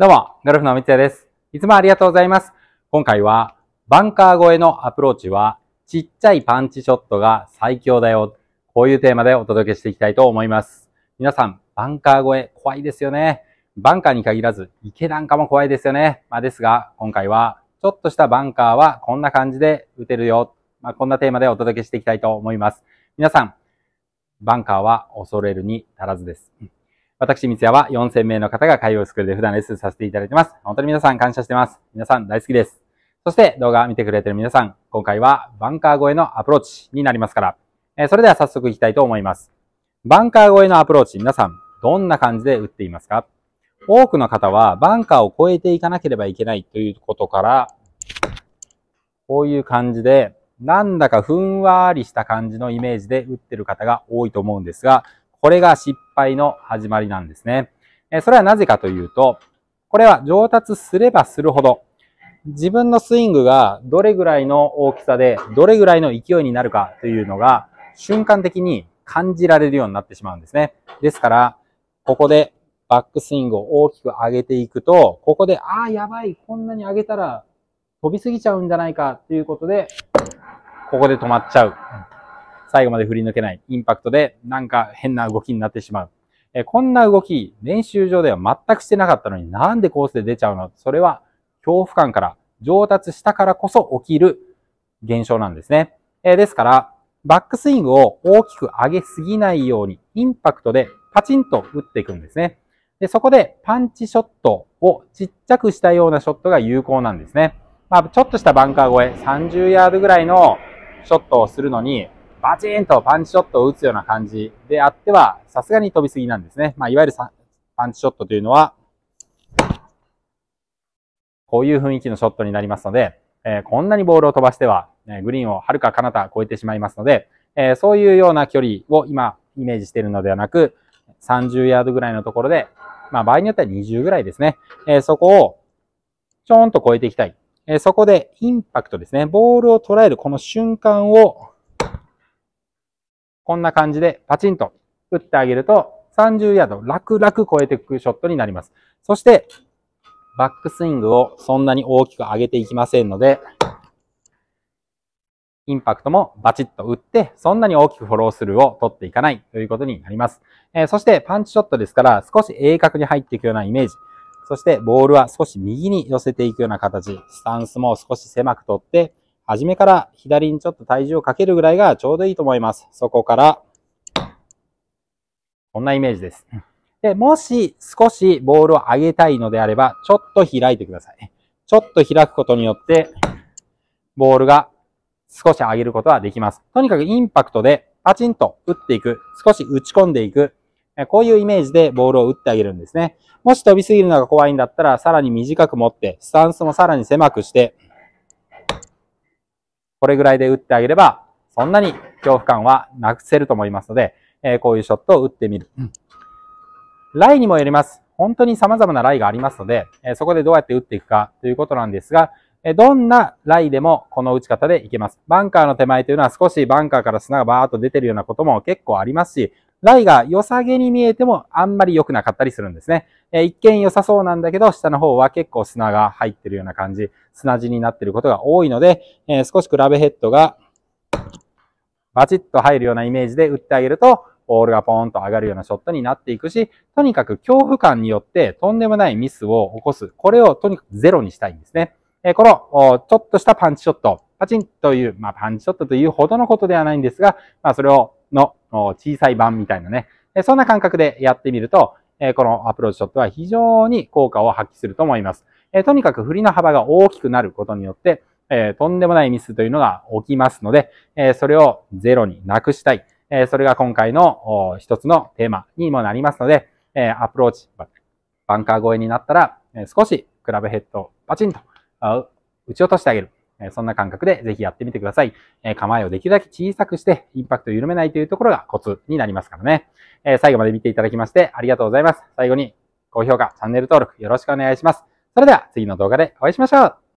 どうも、ゴルフの三谷です。いつもありがとうございます。今回は、バンカー越えのアプローチは、ちっちゃいパンチショットが最強だよ。こういうテーマでお届けしていきたいと思います。皆さん、バンカー越え怖いですよね。バンカーに限らず、池なんかも怖いですよね。まあ、ですが、今回は、ちょっとしたバンカーはこんな感じで打てるよ。まあ、こんなテーマでお届けしていきたいと思います。皆さん、バンカーは恐れるに足らずです。私、三谷は4000名の方が海洋スクールで普段レッスンさせていただいてます。本当に皆さん感謝してます。皆さん大好きです。そして動画見てくれてる皆さん、今回はバンカー越えのアプローチになりますから、えそれでは早速いきたいと思います。バンカー越えのアプローチ、皆さん、どんな感じで打っていますか多くの方はバンカーを越えていかなければいけないということから、こういう感じで、なんだかふんわりした感じのイメージで打ってる方が多いと思うんですが、これが失敗の始まりなんですね。えそれはなぜかというと、これは上達すればするほど、自分のスイングがどれぐらいの大きさで、どれぐらいの勢いになるかというのが、瞬間的に感じられるようになってしまうんですね。ですから、ここでバックスイングを大きく上げていくと、ここで、ああ、やばい、こんなに上げたら飛びすぎちゃうんじゃないかということで、ここで止まっちゃう。最後まで振り抜けない、インパクトでなんか変な動きになってしまう。えこんな動き、練習上では全くしてなかったのになんでコースで出ちゃうのそれは恐怖感から上達したからこそ起きる現象なんですね。えですから、バックスイングを大きく上げすぎないように、インパクトでパチンと打っていくんですね。で、そこでパンチショットをちっちゃくしたようなショットが有効なんですね。まあ、ちょっとしたバンカー越え、30ヤードぐらいのショットをするのに、バチーンとパンチショットを打つような感じであっては、さすがに飛びすぎなんですね。まあ、いわゆるパンチショットというのは、こういう雰囲気のショットになりますので、えー、こんなにボールを飛ばしては、えグリーンをはるか彼方超えてしまいますので、えー、そういうような距離を今イメージしているのではなく、30ヤードぐらいのところで、まあ場合によっては20ぐらいですね。えー、そこをちょーんと超えていきたい。えそこでインパクトですね。ボールを捉えるこの瞬間をこんな感じでパチンと打ってあげると、30ヤード楽々超えていくショットになります。そして、バックスイングをそんなに大きく上げていきませんので、インパクトもバチッと打って、そんなに大きくフォロースルーを取っていかないということになります。えー、そしてパンチショットですから少し鋭角に入っていくようなイメージ。そしてボールは少し右に寄せていくような形。スタンスも少し狭くとって、初めから左にちょっと体重をかけるぐらいがちょうどいいと思います。そこから、こんなイメージです。で、もし少しボールを上げたいのであれば、ちょっと開いてください。ちょっと開くことによって、ボールが少し上げることはできます。とにかくインパクトでパチンと打っていく、少し打ち込んでいく、こういうイメージでボールを打ってあげるんですね。もし飛びすぎるのが怖いんだったら、さらに短く持って、スタンスもさらに狭くして、これぐらいで打ってあげれば、そんなに恐怖感はなくせると思いますので、えー、こういうショットを打ってみる。ライにもよります。本当に様々なライがありますので、えー、そこでどうやって打っていくかということなんですが、えー、どんなライでもこの打ち方でいけます。バンカーの手前というのは少しバンカーから砂がバーっと出てるようなことも結構ありますし、ライが良さげに見えてもあんまり良くなかったりするんですね。え一見良さそうなんだけど、下の方は結構砂が入ってるような感じ、砂地になってることが多いので、え少しクラブヘッドがバチッと入るようなイメージで打ってあげると、ボールがポーンと上がるようなショットになっていくし、とにかく恐怖感によってとんでもないミスを起こす。これをとにかくゼロにしたいんですね。えこの、ちょっとしたパンチショット、パチンという、まあ、パンチショットというほどのことではないんですが、まあ、それを、の、小さい版みたいなね、そんな感覚でやってみると、えこのアプローチショットは非常に効果を発揮すると思います。えとにかく振りの幅が大きくなることによって、えとんでもないミスというのが起きますので、えそれをゼロになくしたい。えそれが今回の一つのテーマにもなりますので、えアプローチ、バンカー越えになったら、少しクラブヘッドをパチンと打ち落としてあげる。そんな感覚でぜひやってみてください。構えをできるだけ小さくしてインパクトを緩めないというところがコツになりますからね。最後まで見ていただきましてありがとうございます。最後に高評価、チャンネル登録よろしくお願いします。それでは次の動画でお会いしましょう。